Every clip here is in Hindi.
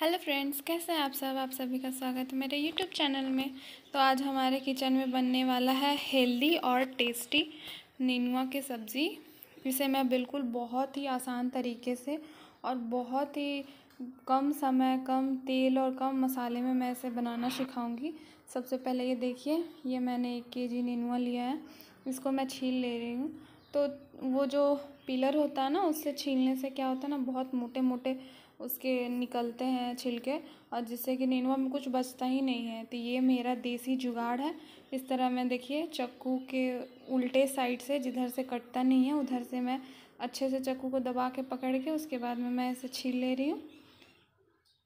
हेलो फ्रेंड्स कैसे हैं आप सब आप सभी का स्वागत है मेरे यूट्यूब चैनल में तो आज हमारे किचन में बनने वाला है हेल्दी और टेस्टी नीनुआ की सब्ज़ी इसे मैं बिल्कुल बहुत ही आसान तरीके से और बहुत ही कम समय कम तेल और कम मसाले में मैं इसे बनाना सिखाऊंगी सबसे पहले ये देखिए ये मैंने एक के जी लिया है इसको मैं छील ले रही हूँ तो वो जो पिलर होता है ना उससे छीलने से क्या होता है ना बहुत मोटे मोटे उसके निकलते हैं छिलके और जिससे कि नेनुआ में कुछ बचता ही नहीं है तो ये मेरा देसी जुगाड़ है इस तरह मैं देखिए चक्कू के उल्टे साइड से जिधर से कटता नहीं है उधर से मैं अच्छे से चक्कू को दबा के पकड़ के उसके बाद में मैं इसे छील ले रही हूँ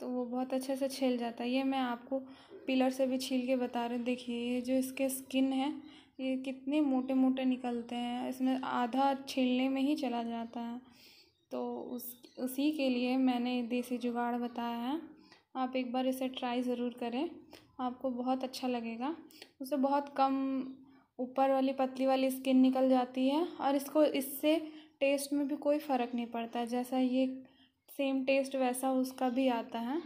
तो वो बहुत अच्छे से छील जाता है ये मैं आपको पिलर से भी छील के बता रही हूँ देखिए ये जो इसके स्किन है ये कितने मोटे मोटे निकलते हैं इसमें आधा छीलने में ही चला जाता है तो उस उसी के लिए मैंने देसी जुगाड़ बताया है आप एक बार इसे ट्राई ज़रूर करें आपको बहुत अच्छा लगेगा उसे बहुत कम ऊपर वाली पतली वाली स्किन निकल जाती है और इसको इससे टेस्ट में भी कोई फ़र्क नहीं पड़ता जैसा ये सेम टेस्ट वैसा उसका भी आता है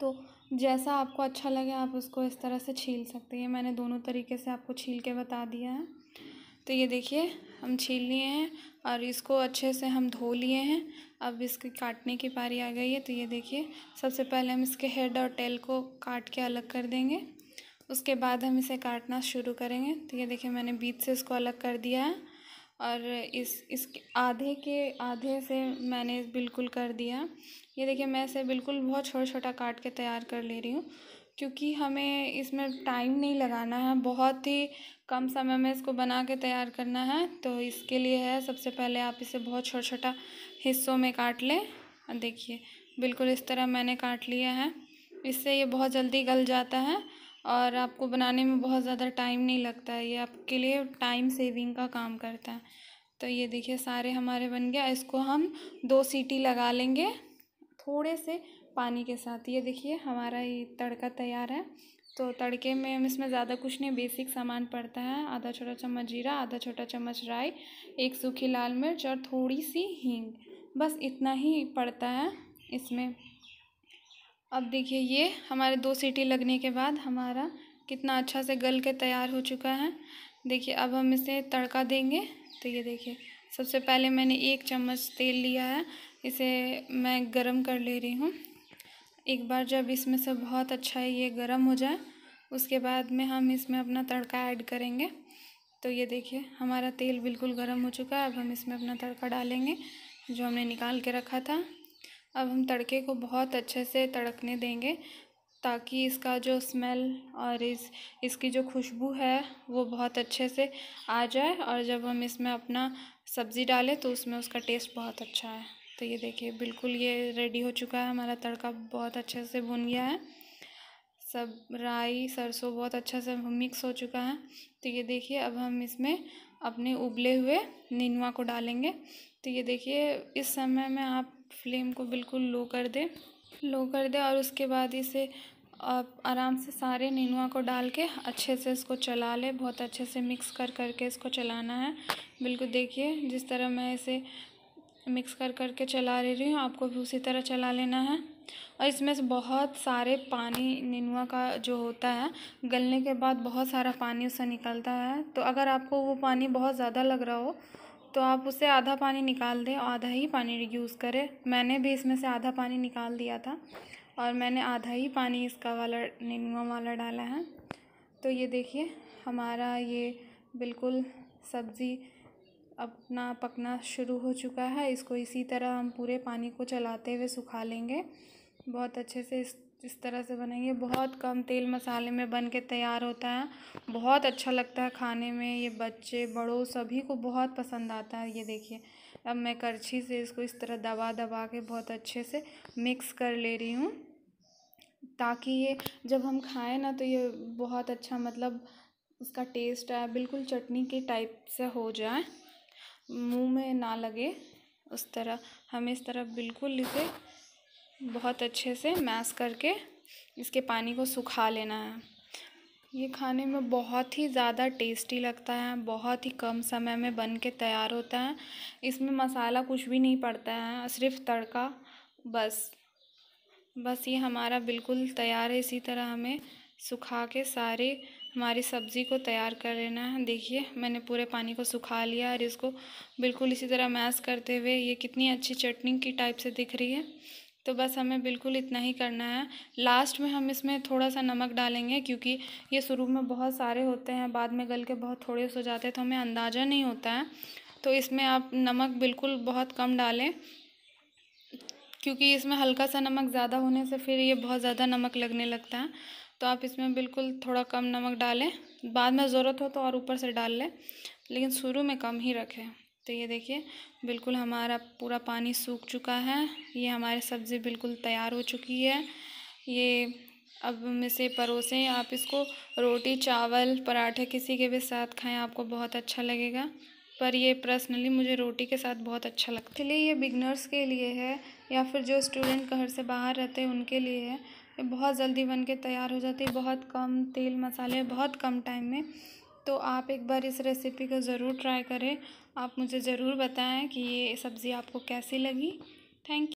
तो जैसा आपको अच्छा लगे आप उसको इस तरह से छील सकते हैं मैंने दोनों तरीके से आपको छील के बता दिया है तो ये देखिए हम छील लिए हैं और इसको अच्छे से हम धो लिए हैं अब इसकी काटने की पारी आ गई है तो ये देखिए सबसे पहले हम इसके हेड और टेल को काट के अलग कर देंगे उसके बाद हम इसे काटना शुरू करेंगे तो ये देखिए मैंने बीच से इसको अलग कर दिया है और इस इस आधे के आधे से मैंने बिल्कुल कर दिया ये देखिए मैं इसे बिल्कुल बहुत छोटा छोटा काट के तैयार कर ले रही हूँ क्योंकि हमें इसमें टाइम नहीं लगाना है बहुत ही कम समय में इसको बना के तैयार करना है तो इसके लिए है सबसे पहले आप इसे बहुत छोटा छोटा हिस्सों में काट लें देखिए बिल्कुल इस तरह मैंने काट लिया है इससे ये बहुत जल्दी गल जाता है और आपको बनाने में बहुत ज़्यादा टाइम नहीं लगता है ये आपके लिए टाइम सेविंग का काम करता है तो ये देखिए सारे हमारे बन गया इसको हम दो सीटी लगा लेंगे थोड़े से पानी के साथ ये देखिए हमारा ये तड़का तैयार है तो तड़के में हम इसमें ज़्यादा कुछ नहीं बेसिक सामान पड़ता है आधा छोटा चम्मच जीरा आधा छोटा चम्मच राई एक सूखी लाल मिर्च और थोड़ी सी हींग बस इतना ही पड़ता है इसमें अब देखिए ये हमारे दो सीटी लगने के बाद हमारा कितना अच्छा से गल के तैयार हो चुका है देखिए अब हम इसे तड़का देंगे तो ये देखिए सबसे पहले मैंने एक चम्मच तेल लिया है इसे मैं गरम कर ले रही हूँ एक बार जब इसमें से बहुत अच्छा ये गर्म हो जाए उसके बाद में हम इसमें अपना तड़का ऐड करेंगे तो ये देखिए हमारा तेल बिल्कुल गर्म हो चुका है अब हम इसमें अपना तड़का डालेंगे जो हमने निकाल के रखा था अब हम तड़के को बहुत अच्छे से तड़कने देंगे ताकि इसका जो स्मेल और इस इसकी जो खुशबू है वो बहुत अच्छे से आ जाए और जब हम इसमें अपना सब्ज़ी डालें तो उसमें उसका टेस्ट बहुत अच्छा है तो ये देखिए बिल्कुल ये रेडी हो चुका है हमारा तड़का बहुत अच्छे से भुन गया है सब राई सरसों बहुत अच्छा से मिक्स हो चुका है तो ये देखिए अब हम इसमें अपने उबले हुए नीनवा को डालेंगे तो ये देखिए इस समय में आप फ्लेम को बिल्कुल लो कर दें लो कर दें और उसके बाद इसे आप आराम से सारे नीनवा को डाल के अच्छे से इसको चला लें बहुत अच्छे से मिक्स कर करके इसको चलाना है बिल्कुल देखिए जिस तरह मैं इसे मिक्स कर करके चला ले रही हूँ आपको भी उसी तरह चला लेना है और इसमें से बहुत सारे पानी नीनुआ का जो होता है गलने के बाद बहुत सारा पानी उससे निकलता है तो अगर आपको वो पानी बहुत ज़्यादा लग रहा हो तो आप उससे आधा पानी निकाल दें और आधा ही पानी यूज़ करें मैंने भी इसमें से आधा पानी निकाल दिया था और मैंने आधा ही पानी इसका वाला नीनुआ वाला डाला है तो ये देखिए हमारा ये बिल्कुल सब्ज़ी अपना पकना शुरू हो चुका है इसको इसी तरह हम पूरे पानी को चलाते हुए सुखा लेंगे बहुत अच्छे से इस इस तरह से बनेंगे बहुत कम तेल मसाले में बन के तैयार होता है बहुत अच्छा लगता है खाने में ये बच्चे बड़ों सभी को बहुत पसंद आता है ये देखिए अब मैं करछी से इसको इस तरह दबा दबा के बहुत अच्छे से मिक्स कर ले रही हूँ ताकि ये जब हम खाएं ना तो ये बहुत अच्छा मतलब उसका टेस्ट है बिल्कुल चटनी के टाइप से हो जाए मुंह में ना लगे उस तरह हमें इस तरह बिल्कुल इसे बहुत अच्छे से मैश करके इसके पानी को सुखा लेना है ये खाने में बहुत ही ज़्यादा टेस्टी लगता है बहुत ही कम समय में बन के तैयार होता है इसमें मसाला कुछ भी नहीं पड़ता है सिर्फ तड़का बस बस ये हमारा बिल्कुल तैयार है इसी तरह हमें सुखा के सारे हमारी सब्ज़ी को तैयार कर लेना है देखिए मैंने पूरे पानी को सुखा लिया और इसको बिल्कुल इसी तरह मैश करते हुए ये कितनी अच्छी चटनी की टाइप से दिख रही है तो बस हमें बिल्कुल इतना ही करना है लास्ट में हम इसमें थोड़ा सा नमक डालेंगे क्योंकि ये शुरू में बहुत सारे होते हैं बाद में गल के बहुत थोड़े हो जाते हैं तो हमें अंदाज़ा नहीं होता है तो इसमें आप नमक बिल्कुल बहुत कम डालें क्योंकि इसमें हल्का सा नमक ज़्यादा होने से फिर ये बहुत ज़्यादा नमक लगने लगता है तो आप इसमें बिल्कुल थोड़ा कम नमक डालें बाद में ज़रूरत हो तो और ऊपर से डाल लें लेकिन शुरू में कम ही रखें तो ये देखिए बिल्कुल हमारा पूरा पानी सूख चुका है ये हमारी सब्ज़ी बिल्कुल तैयार हो चुकी है ये अब हम इसे परोसें आप इसको रोटी चावल पराठे किसी के भी साथ खाएं आपको बहुत अच्छा लगेगा पर ये पर्सनली मुझे रोटी के साथ बहुत अच्छा लगता है चलिए ये बिगनर्स के लिए है या फिर जो स्टूडेंट घर से बाहर रहते हैं उनके लिए है ये बहुत जल्दी बन के तैयार हो जाती है बहुत कम तेल मसाले बहुत कम टाइम में तो आप एक बार इस रेसिपी को ज़रूर ट्राई करें आप मुझे ज़रूर बताएं कि ये सब्ज़ी आपको कैसी लगी थैंक